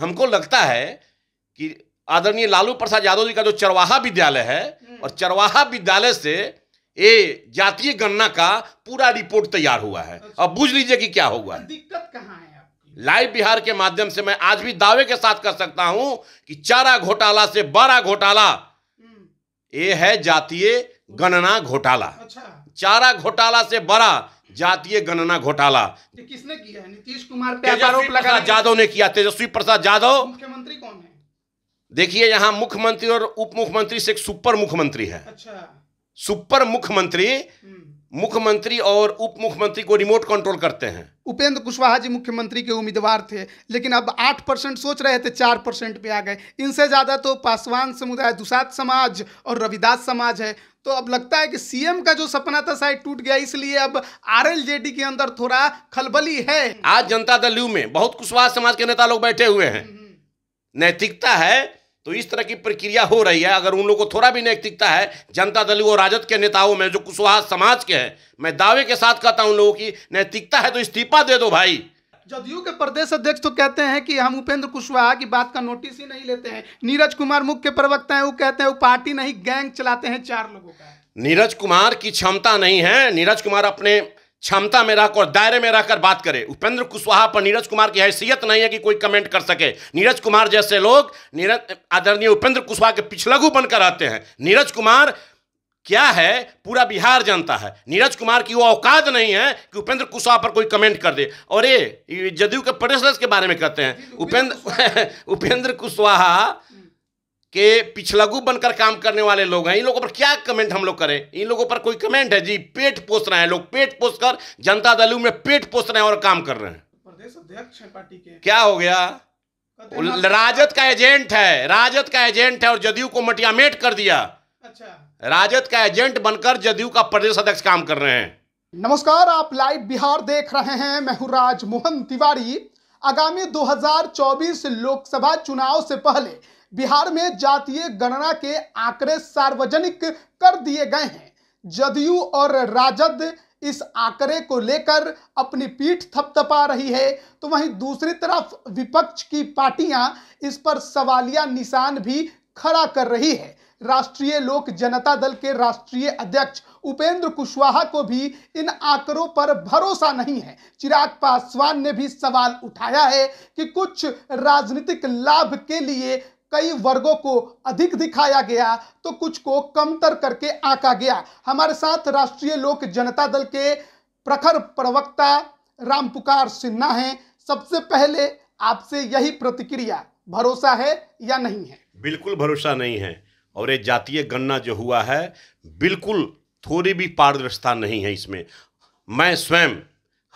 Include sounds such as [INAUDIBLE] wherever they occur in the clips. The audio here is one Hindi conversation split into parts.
हमको लगता है कि आदरणीय लालू प्रसाद यादव जी का जो चरवाहा विद्यालय है हम्म। और चरवाहा विद्यालय से ये जातीय गणना का पूरा रिपोर्ट तैयार हुआ है अच्छा। अब बुझ लीजिए कि क्या हुआ तो है दिक्कत कहाँ है लाइव बिहार के माध्यम से मैं आज भी दावे के साथ कर सकता हूं कि चारा घोटाला से बड़ा घोटाला ये हम्म। है जातीय गणना घोटाला अच्छा। चारा घोटाला से बड़ा जातीय गणना घोटाला किसने किया है नीतीश कुमार पे आरोप लगा यादव ने किया तेजस्वी प्रसाद यादव मुख्यमंत्री कौन है देखिए यहाँ मुख्यमंत्री और उप मुख्यमंत्री से एक सुपर मुख्यमंत्री है अच्छा सुपर मुख्यमंत्री हम्म। मुख्यमंत्री और उप मुख्यमंत्री को रिमोट कंट्रोल करते हैं उपेंद्र कुशवाहा जी मुख्यमंत्री के उम्मीदवार थे लेकिन अब आठ परसेंट सोच रहे थे चार परसेंट पे आ गए इनसे ज़्यादा तो पासवान समुदाय दुसात समाज और रविदास समाज है तो अब लगता है कि सीएम का जो सपना था शायद टूट गया इसलिए अब आरएलजेडी के अंदर थोड़ा खलबली है आज जनता दल यू में बहुत कुशवाहा समाज के नेता लोग बैठे हुए हैं हम्म, हम्म। नैतिकता है तो इस तरह की प्रक्रिया हो रही है अगर उन लोगों को थोड़ा भी नैतिकता है जनता दल और राजद के नेताओं में जो कुशवाहा समाज के हैं मैं दावे के साथ कहता हूं उन लोगों की नैतिकता है तो इस्तीफा दे दो भाई जदयू के प्रदेश अध्यक्ष तो कहते हैं कि हम उपेंद्र कुशवाहा की बात का नोटिस ही नहीं लेते हैं नीरज कुमार मुख्य प्रवक्ता है वो कहते हैं वो पार्टी नहीं गैंग चलाते हैं चार लोगों का नीरज कुमार की क्षमता नहीं है नीरज कुमार अपने क्षमता में रहकर और दायरे में रहकर बात करे उपेंद्र कुशवाहा पर नीरज कुमार की हैसियत नहीं है कि कोई कमेंट कर सके नीरज कुमार जैसे लोग नीरज आदरणीय उपेंद्र कुशवाहा के पिछलगु बनकर रहते हैं नीरज कुमार क्या है पूरा बिहार जानता है नीरज कुमार की वो औकात नहीं है कि उपेंद्र कुशवाहा पर कोई कमेंट कर दे और ये जदयू के प्रदेश के बारे में कहते हैं उपेंद्र [LAUGHS] उपेंद्र कुशवाहा के पिछलगु बनकर काम करने वाले लोग हैं इन लोगों पर क्या कमेंट हम लोग करें इन लोगों पर कोई कमेंट है जी पेट पोस रहे हैं लोग पेट पोस कर जनता दल में पेट पोस रहे हैं और काम कर रहे हैं प्रदेश अध्यक्ष है पार्टी के क्या हो गया राजद का एजेंट है राजद का एजेंट है और जदयू को मटियामेट कर दिया अच्छा राजद का एजेंट बनकर जदयू का प्रदेश अध्यक्ष काम कर रहे हैं नमस्कार आप लाइव बिहार देख रहे हैं मैं राज मोहन तिवारी आगामी 2024 लोकसभा चुनाव से पहले बिहार में जातीय गणना के आंकड़े सार्वजनिक कर दिए गए हैं जदयू और राजद इस आंकड़े को लेकर अपनी पीठ थपथपा रही है तो वहीं दूसरी तरफ विपक्ष की पार्टियां इस पर सवालिया निशान भी खड़ा कर रही है राष्ट्रीय लोक जनता दल के राष्ट्रीय अध्यक्ष उपेंद्र कुशवाहा को भी इन आंकड़ों पर भरोसा नहीं है चिराग पासवान ने भी सवाल उठाया है कि कुछ राजनीतिक लाभ के लिए कई वर्गों को अधिक दिखाया गया तो कुछ को कमतर करके आका गया हमारे साथ राष्ट्रीय लोक जनता दल के प्रखर प्रवक्ता राम पुकार सिन्हा हैं सबसे पहले आपसे यही प्रतिक्रिया भरोसा है या नहीं है बिल्कुल भरोसा नहीं है और ये जातीय गणना जो हुआ है बिल्कुल थोड़ी भी पारदर्शिता नहीं है इसमें मैं स्वयं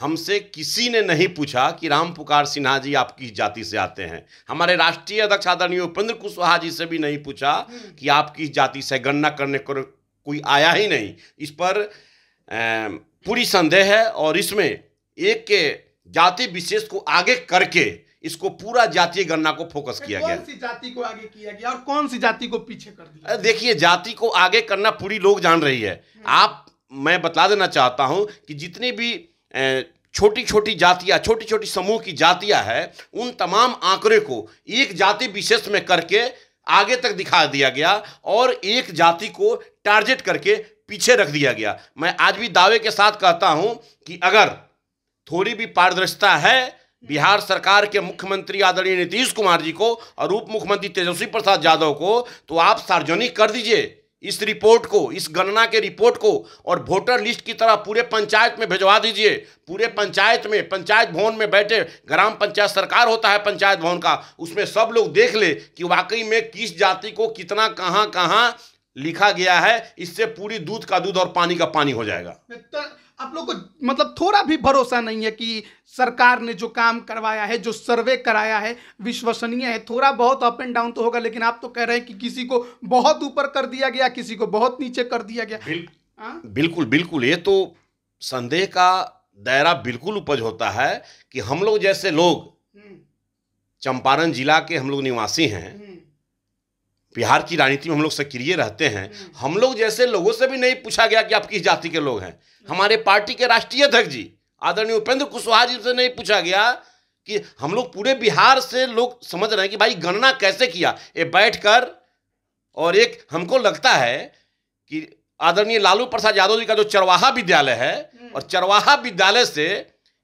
हमसे किसी ने नहीं पूछा कि राम पुकार सिन्हा जी आप किस जाति से आते हैं हमारे राष्ट्रीय अध्यक्ष आदरणीय उपेंद्र कुशवाहा जी से भी नहीं पूछा कि आप किस जाति से गणना करने को कोई आया ही नहीं इस पर पूरी संदेह है और इसमें एक के जाति विशेष को आगे करके इसको पूरा जातीय गणना को फोकस अच्छा, किया गया कौन सी जाति को आगे किया गया और कौन सी जाति को पीछे कर दिया देखिए जाति को आगे करना पूरी लोग जान रही है हम्म। आप मैं बता देना चाहता हूं कि जितनी भी छोटी छोटी जातियां छोटी छोटी समूह की जातियां हैं उन तमाम आंकड़े को एक जाति विशेष में करके आगे तक दिखा दिया गया और एक जाति को टारगेट करके पीछे रख दिया गया मैं आज भी दावे के साथ कहता हूं कि अगर थोड़ी भी पारदर्शिता है बिहार सरकार के मुख्यमंत्री आदरणीय नीतीश कुमार जी को और उप मुख्यमंत्री तेजस्वी प्रसाद यादव को तो आप सार्वजनिक कर दीजिए इस रिपोर्ट को इस गणना के रिपोर्ट को और वोटर लिस्ट की तरह पूरे पंचायत में भिजवा दीजिए पूरे पंचायत में पंचायत भवन में बैठे ग्राम पंचायत सरकार होता है पंचायत भवन का उसमें सब लोग देख ले कि वाकई में किस जाति को कितना कहाँ कहाँ लिखा गया है इससे पूरी दूध का दूध और पानी का पानी हो जाएगा आप लोग को मतलब थोड़ा भी भरोसा नहीं है कि सरकार ने जो काम करवाया है जो सर्वे कराया है विश्वसनीय है थोड़ा बहुत अप एंड डाउन तो होगा लेकिन आप तो कह रहे हैं कि किसी को बहुत ऊपर कर दिया गया किसी को बहुत नीचे कर दिया गया बिल, हाँ? बिल्कुल बिल्कुल ये तो संदेह का दायरा बिल्कुल उपज होता है कि हम लोग जैसे लोग हम्म। चंपारण जिला के हम लोग निवासी हैं हम्म। बिहार की राजनीति में हम लोग सक्रिय रहते हैं हम्म। हम लोग जैसे लोगों से भी नहीं पूछा गया कि आप किस जाति के लोग हैं हमारे पार्टी के राष्ट्रीय अध्यक्ष जी आदरणीय उपेंद्र कुशवाहा जी से नहीं पूछा गया कि हम लोग पूरे बिहार से लोग समझ रहे हैं कि भाई गणना कैसे किया ये बैठ कर और एक हमको लगता है कि आदरणीय लालू प्रसाद यादव जी का जो चरवाहा विद्यालय है हम्म। और चरवाहा विद्यालय से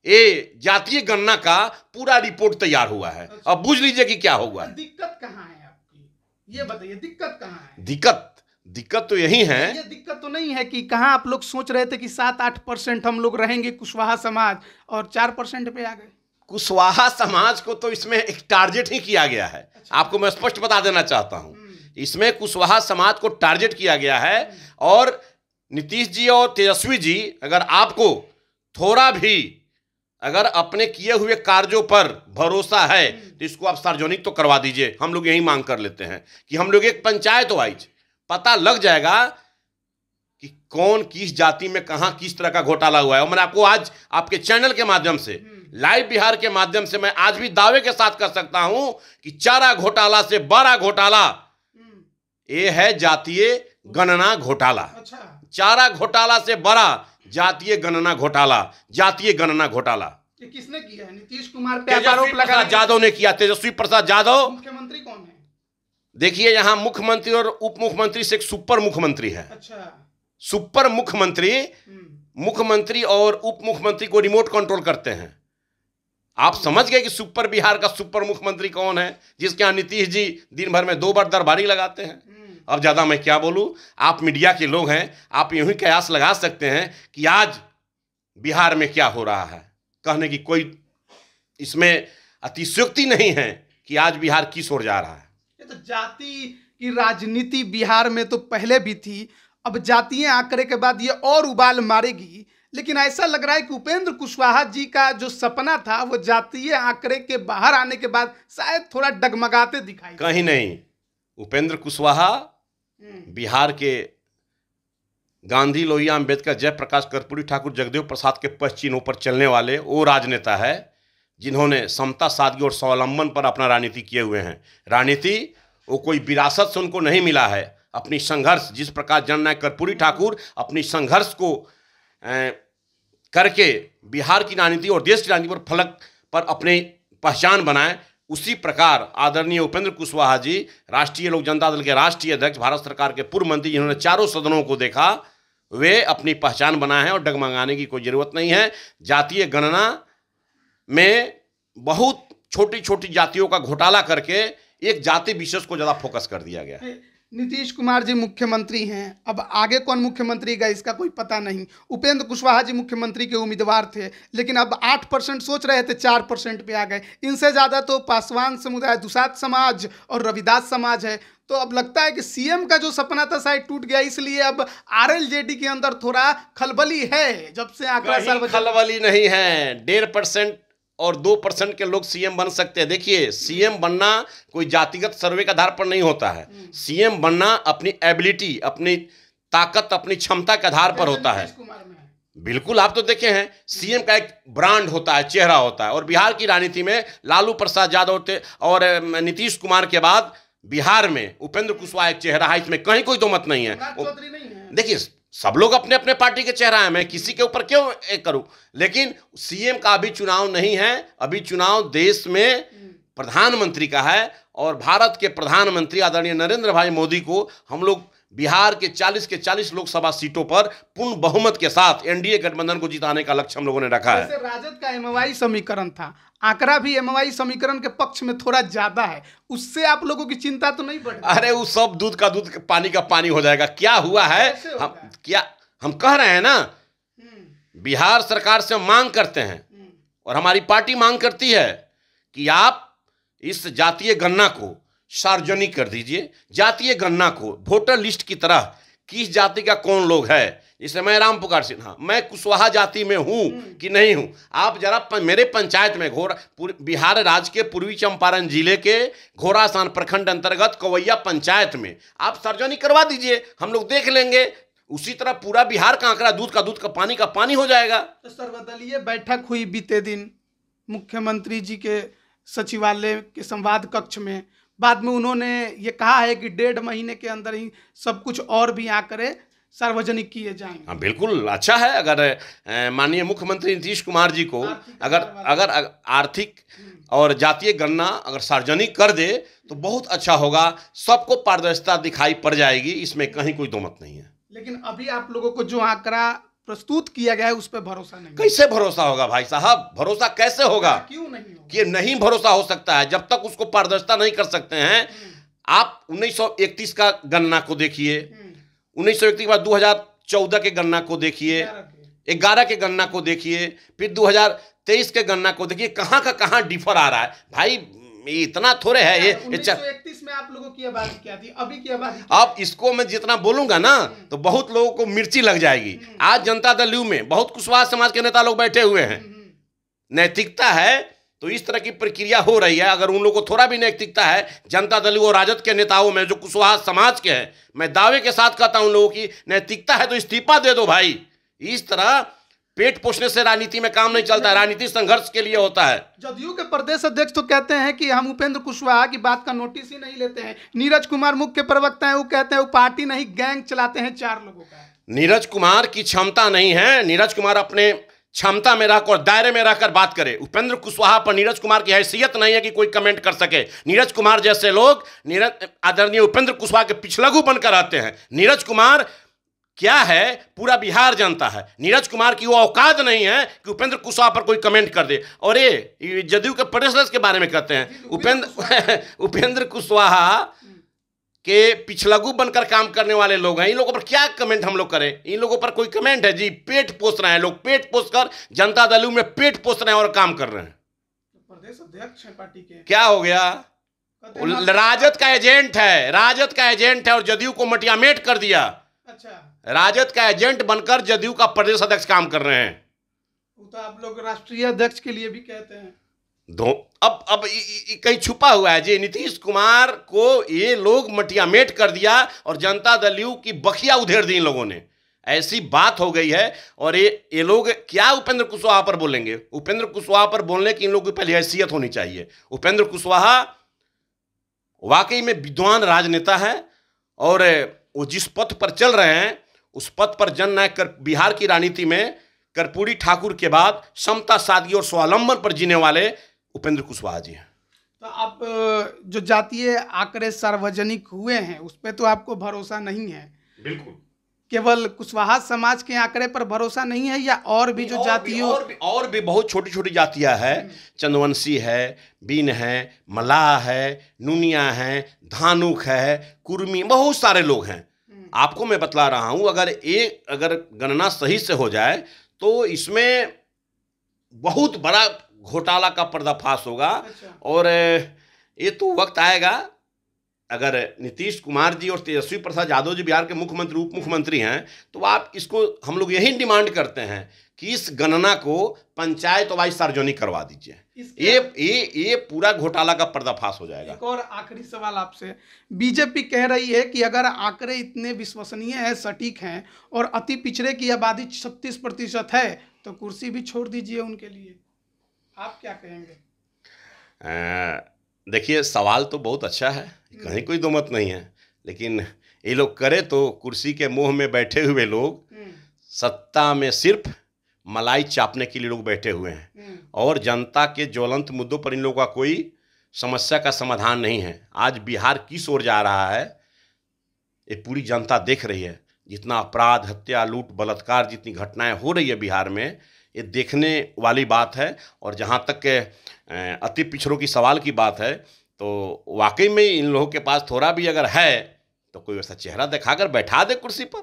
ये जातीय गणना का पूरा रिपोर्ट तैयार हुआ है अच्छा। अब बूझ लीजिए कि क्या होगा दिक्कत कहाँ है ये बताइए दिक्कत कहाँ है दिक्कत दिक्कत तो यही है ये दिक्कत तो नहीं है कि कहाँ आप लोग सोच रहे थे कि सात आठ परसेंट हम लोग रहेंगे कुशवाहा समाज और चार परसेंट पे आ गए कुशवाहा समाज को तो इसमें एक टारगेट ही किया गया है अच्छा। आपको मैं स्पष्ट बता देना चाहता हूँ हम्म। इसमें कुशवाहा समाज को टारगेट किया गया है हम्म। और नीतीश जी और तेजस्वी जी अगर आपको थोड़ा भी अगर अपने किए हुए कार्यों पर भरोसा है तो इसको आप सार्वजनिक तो करवा दीजिए हम लोग यही मांग कर लेते हैं कि हम लोग एक पंचायत वाइज पता लग जाएगा कि कौन किस जाति में कहाँ किस तरह का घोटाला हुआ है और मैंने आपको आज आपके चैनल के माध्यम से हम्म। लाइव बिहार के माध्यम से मैं आज भी दावे के साथ कर सकता हूं कि चारा घोटाला से बड़ा घोटाला हम्म। ये है जातीय गणना घोटाला अच्छा। चारा घोटाला से बड़ा जातीय गणना घोटाला जातीय गणना घोटाला किसने किया नीतीश कुमार पे आरोप लगा यादव ने किया तेजस्वी प्रसाद यादव मुख्यमंत्री कौन है देखिए यहाँ मुख्यमंत्री और उप मुख्यमंत्री से एक सुपर मुख्यमंत्री है अच्छा सुपर मुख्यमंत्री हम्म। मुख्यमंत्री और उप मुख्यमंत्री को रिमोट कंट्रोल करते हैं आप हम्म। समझ गए कि सुपर बिहार का सुपर मुख्यमंत्री कौन है जिसके यहाँ नीतीश जी दिन भर में दो बार दरबारी लगाते हैं हम्म। अब ज़्यादा मैं क्या बोलूँ आप मीडिया के लोग हैं आप यूँ ही कयास लगा सकते हैं कि आज बिहार में क्या हो रहा है कहने की कोई इसमें अतिशयोक्ति नहीं है कि आज बिहार किस ओर जा रहा है ये तो जाति की राजनीति बिहार में तो पहले भी थी अब जातीय आंकड़े के बाद ये और उबाल मारेगी लेकिन ऐसा लग रहा है कि उपेंद्र कुशवाहा जी का जो सपना था वो जातीय आंकड़े के बाहर आने के बाद शायद थोड़ा डगमगाते दिखाई कहीं नहीं उपेंद्र कुशवाहा हम्म। बिहार के गांधी लोहिया अम्बेडकर जयप्रकाश कर्पूरी ठाकुर जगदेव प्रसाद के पश्चिनों पर चलने वाले वो राजनेता है जिन्होंने समता सादगी और स्वावलंबन पर अपना राजनीति किए हुए हैं राजनीति वो कोई विरासत से उनको नहीं मिला है अपनी संघर्ष जिस प्रकार जननायक कर्पूरी ठाकुर अपनी संघर्ष को ए, करके बिहार की राजनीति और देश की राजनीति पर फलक पर अपने पहचान बनाए उसी प्रकार आदरणीय उपेंद्र कुशवाहा जी राष्ट्रीय लोक जनता दल के राष्ट्रीय अध्यक्ष भारत सरकार के पूर्व मंत्री जिन्होंने चारों सदनों को देखा वे अपनी पहचान बनाए हैं और डगमगाने की कोई ज़रूरत नहीं है जातीय गणना में बहुत छोटी छोटी जातियों का घोटाला करके एक जाति विशेष को ज़्यादा फोकस कर दिया गया है नीतीश कुमार जी मुख्यमंत्री हैं अब आगे कौन मुख्यमंत्री गए इसका कोई पता नहीं उपेंद्र कुशवाहा जी मुख्यमंत्री के उम्मीदवार थे लेकिन अब आठ परसेंट सोच रहे थे चार परसेंट पे आ गए इनसे ज़्यादा तो पासवान समुदाय दुसात समाज और रविदास समाज है तो अब लगता है कि सीएम का जो सपना था शायद टूट गया इसलिए अब आर के अंदर थोड़ा खलबली है जब से आंकड़ा खलबली नहीं है डेढ़ परसेंट और दो परसेंट के लोग सीएम बन सकते हैं देखिए सीएम बनना कोई जातिगत सर्वे के आधार पर नहीं होता है हम्म। सीएम बनना अपनी एबिलिटी अपनी ताकत अपनी क्षमता के आधार पर होता है बिल्कुल आप तो देखे हैं सीएम का एक ब्रांड होता है चेहरा होता है और बिहार की राजनीति में लालू प्रसाद यादव और नीतीश कुमार के बाद बिहार में उपेंद्र कुशवाहा एक चेहरा है इसमें कहीं कोई दो मत नहीं है, है। देखिए सब लोग अपने अपने पार्टी के चेहरा है मैं किसी के ऊपर क्यों करूं लेकिन सीएम का अभी चुनाव नहीं है अभी चुनाव देश में प्रधानमंत्री का है और भारत के प्रधानमंत्री आदरणीय नरेंद्र भाई मोदी को हम लोग बिहार के 40 के 40 लोकसभा सीटों पर पूर्ण बहुमत के साथ एनडीए गठबंधन को जिताने का लक्ष्य हम लोगों ने रखा है राजद का एमवाई समीकरण था आंकड़ा भी एमवाई समीकरण के पक्ष में थोड़ा ज्यादा है उससे आप लोगों की चिंता तो नहीं बढ़ अरे वो सब दूध का दूध पानी का पानी हो जाएगा क्या हुआ है हम क्या हम कह रहे हैं ना हम्म। बिहार सरकार से मांग करते हैं हम्म। और हमारी पार्टी मांग करती है कि आप इस जातीय गन्ना को सार्वजनिक कर दीजिए जातीय गणना को वोटर लिस्ट की तरह किस जाति का कौन लोग है जैसे मैं राम पुकार सिन्हा मैं कुशवाहा जाति में हूँ हम्म। कि नहीं हूँ आप जरा प, मेरे पंचायत में घोरा बिहार राज्य के पूर्वी चंपारण जिले के घोरासान प्रखंड अंतर्गत कवैया पंचायत में आप सार्वजनिक करवा दीजिए हम लोग देख लेंगे उसी तरह पूरा बिहार का आंकड़ा दूध का दूध का पानी का पानी हो जाएगा तो सर्वदलीय बैठक हुई बीते दिन मुख्यमंत्री जी के सचिवालय के संवाद कक्ष में बाद में उन्होंने ये कहा है कि डेढ़ महीने के अंदर ही सब कुछ और भी आंकड़े सार्वजनिक किए जाएंगे हाँ बिल्कुल अच्छा है अगर माननीय मुख्यमंत्री नीतीश कुमार जी को अगर अगर आर्थिक हम्म। और जातीय गणना अगर सार्वजनिक कर दे तो बहुत अच्छा होगा सबको पारदर्शिता दिखाई पड़ जाएगी इसमें कहीं कोई दो मत नहीं है लेकिन अभी आप लोगों को जो आंकड़ा प्रस्तुत किया गया है उस पर भरोसा नहीं कैसे भरोसा होगा भाई साहब भरोसा कैसे होगा क्यों नहीं होगा? कि नहीं भरोसा हो सकता है जब तक उसको पारदर्शिता नहीं कर सकते हैं हम्म। आप 1931 का गणना को देखिए 1931 हम्म। के बाद 2014 के गणना को देखिए ग्यारह के गणना को देखिए फिर 2023 के गणना को देखिए कहाँ का कहाँ डिफर आ रहा है भाई इतना थोड़े है ये इकतीस में आप लोगों की आवाज क्या थी अभी की आवाज अब इसको मैं जितना बोलूंगा ना तो बहुत लोगों को मिर्ची लग जाएगी हम्म। आज जनता दल यू में बहुत कुशवाहा समाज के नेता लोग बैठे हुए हैं हम्म, हम्म। नैतिकता है तो इस तरह की प्रक्रिया हो रही है अगर उन लोगों को थोड़ा भी नैतिकता है जनता दल और राजद के नेताओं में जो कुशवाहा समाज के हैं मैं दावे के साथ कहता हूं उन लोगों की नैतिकता है तो इस्तीफा दे दो भाई इस तरह पेट पोषने से राजनीति में काम नहीं चलता राजनीति संघर्ष के लिए होता है जदयू के प्रदेश अध्यक्ष तो कहते हैं कि हम उपेंद्र कुशवाहा की बात का नोटिस ही नहीं लेते हैं नीरज कुमार मुख्य प्रवक्ता है वो कहते हैं वो पार्टी नहीं गैंग चलाते हैं चार लोगों का नीरज कुमार की क्षमता नहीं है नीरज कुमार अपने क्षमता में रहकर दायरे में रहकर बात करे उपेंद्र कुशवाहा पर नीरज कुमार की हैसियत नहीं है कि कोई कमेंट कर सके नीरज कुमार जैसे लोग नीरज आदरणीय उपेंद्र कुशवाहा के पिछलगु बनकर रहते हैं नीरज कुमार क्या है पूरा बिहार जानता है नीरज कुमार की वो औकात नहीं है कि उपेंद्र कुशवाहा पर कोई कमेंट कर दे और ये जदयू के प्रदेश के बारे में कहते हैं उपेंद्र उपेंद्र कुशवाहा [LAUGHS] के पिछलगु बनकर काम करने वाले लोग हैं इन लोगों पर क्या कमेंट हम लोग करें इन लोगों पर कोई कमेंट है जी पेट पोस रहे हैं लोग पेट पोस कर जनता दल में पेट पोस रहे हैं और काम कर रहे हैं तो प्रदेश अध्यक्ष पार्टी के क्या हो गया राजद का एजेंट है राजद का एजेंट है और जदयू को मटियामेट कर दिया अच्छा राजद का एजेंट बनकर जदयू का प्रदेश अध्यक्ष काम कर रहे हैं तो आप लोग राष्ट्रीय अध्यक्ष के लिए भी कहते हैं दो अब अब कहीं छुपा हुआ है जी नीतीश कुमार को ये लोग मटियामेट कर दिया और जनता दल यू की बखिया उधेड़ दी इन लोगों ने ऐसी बात हो गई है और ये ये लोग क्या उपेंद्र कुशवाहा पर बोलेंगे उपेंद्र कुशवाहा पर बोलने की इन लोगों की पहले हैसियत होनी चाहिए उपेंद्र कुशवाहा वाकई में विद्वान राजनेता है और वो जिस पथ पर चल रहे हैं उस पथ पर जन कर बिहार की राजनीति में कर्पूरी ठाकुर के बाद समता सादगी और स्वावलंबन पर जीने वाले उपेंद्र कुशवाहा जी हैं तो आप जो जातीय आंकड़े सार्वजनिक हुए हैं उस पर तो आपको भरोसा नहीं है बिल्कुल केवल कुशवाहा समाज के आंकड़े पर भरोसा नहीं है या और भी जो जातियों और, भी, और भी बहुत छोटी छोटी जातियां हैं चंदवंशी है बीन है मलाह है नूनिया है धानुक है कुर्मी बहुत सारे लोग हैं हम्म। आपको मैं बतला रहा हूँ अगर एक अगर गणना सही से हो जाए तो इसमें बहुत बड़ा घोटाला का पर्दाफाश होगा अच्छा। और ये तो वक्त आएगा अगर नीतीश कुमार जी और तेजस्वी प्रसाद यादव जी बिहार के मुख्यमंत्री उप मुख्यमंत्री हैं तो आप इसको हम लोग यही डिमांड करते हैं कि इस गणना को पंचायत वाइज सार्वजनिक करवा दीजिए ये ये ये पूरा घोटाला का पर्दाफाश हो जाएगा एक और आखिरी सवाल आपसे बीजेपी कह रही है कि अगर आंकड़े इतने विश्वसनीय है सटीक हैं और अति पिछड़े की आबादी छत्तीस प्रतिशत है तो कुर्सी भी छोड़ दीजिए उनके लिए आप क्या कहेंगे आ... देखिए सवाल तो बहुत अच्छा है कहीं कोई दो मत नहीं है लेकिन ये लोग करे तो कुर्सी के मुंह में बैठे हुए लोग हम्म। सत्ता में सिर्फ मलाई चापने के लिए लोग बैठे हुए हैं हम्म। और जनता के ज्वलंत मुद्दों पर इन लोगों का कोई समस्या का समाधान नहीं है आज बिहार किस ओर जा रहा है ये पूरी जनता देख रही है जितना अपराध हत्या लूट बलात्कार जितनी घटनाएं हो रही है बिहार में ये देखने वाली बात है और जहाँ तक अति पिछड़ों की सवाल की बात है तो वाकई में इन लोगों के पास थोड़ा भी अगर है तो कोई वैसा चेहरा दिखाकर बैठा दे कुर्सी पर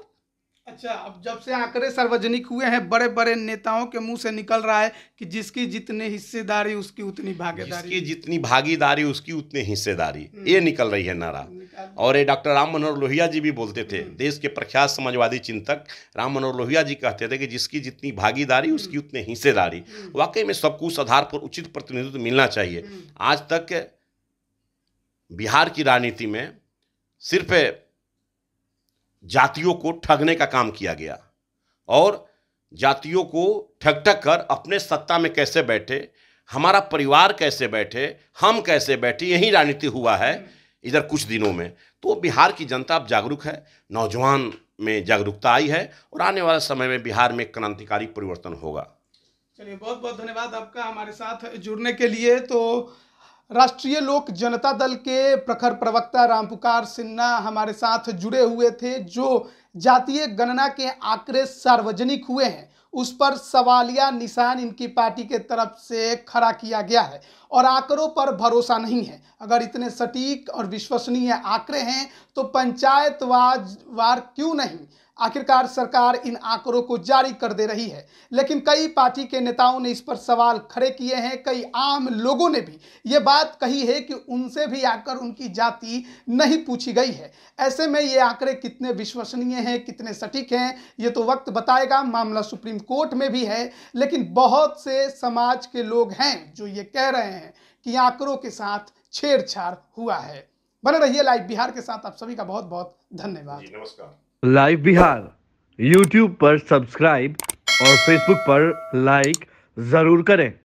अच्छा अब जब से आंकड़े सार्वजनिक हुए हैं बड़े बड़े नेताओं के मुंह से निकल रहा है कि जिसकी जितनी हिस्सेदारी उसकी उतनी भागीदारी जिसकी जितनी भागीदारी उसकी उतनी हिस्सेदारी हम्म। ये निकल रही है नारा और ये डॉक्टर राम मनोहर लोहिया जी भी बोलते थे हम्म। देश के प्रख्यात समाजवादी चिंतक राम मनोहर लोहिया जी कहते थे कि जिसकी जितनी भागीदारी हम्म। उसकी उतनी हिस्सेदारी वाकई में सबको उस आधार पर उचित प्रतिनिधित्व मिलना चाहिए आज तक बिहार की राजनीति में सिर्फ जातियों को ठगने का काम किया गया और जातियों को ठग ठग कर अपने सत्ता में कैसे बैठे हमारा परिवार कैसे बैठे हम कैसे बैठे यही राजनीति हुआ है इधर कुछ दिनों में तो बिहार की जनता अब जागरूक है नौजवान में जागरूकता आई है और आने वाले समय में बिहार में क्रांतिकारी परिवर्तन होगा चलिए बहुत बहुत धन्यवाद आपका हमारे साथ जुड़ने के लिए तो राष्ट्रीय लोक जनता दल के प्रखर प्रवक्ता रामपुकार सिन्हा हमारे साथ जुड़े हुए थे जो जातीय गणना के आंकड़े सार्वजनिक हुए हैं उस पर सवालिया निशान इनकी पार्टी के तरफ से खड़ा किया गया है और आंकड़ों पर भरोसा नहीं है अगर इतने सटीक और विश्वसनीय आंकड़े हैं तो पंचायत वार क्यों नहीं आखिरकार सरकार इन आंकड़ों को जारी कर दे रही है लेकिन कई पार्टी के नेताओं ने इस पर सवाल खड़े किए हैं कई आम लोगों ने भी ये बात कही है कि उनसे भी आकर उनकी जाति नहीं पूछी गई है ऐसे में ये आंकड़े कितने विश्वसनीय हैं कितने सटीक हैं ये तो वक्त बताएगा मामला सुप्रीम कोर्ट में भी है लेकिन बहुत से समाज के लोग हैं जो ये कह रहे हैं कि आंकड़ों के साथ छेड़छाड़ हुआ है बने रहिए लाइव बिहार के साथ आप सभी का बहुत बहुत धन्यवाद नमस्कार लाइव बिहार यूट्यूब पर सब्सक्राइब और फेसबुक पर लाइक ज़रूर करें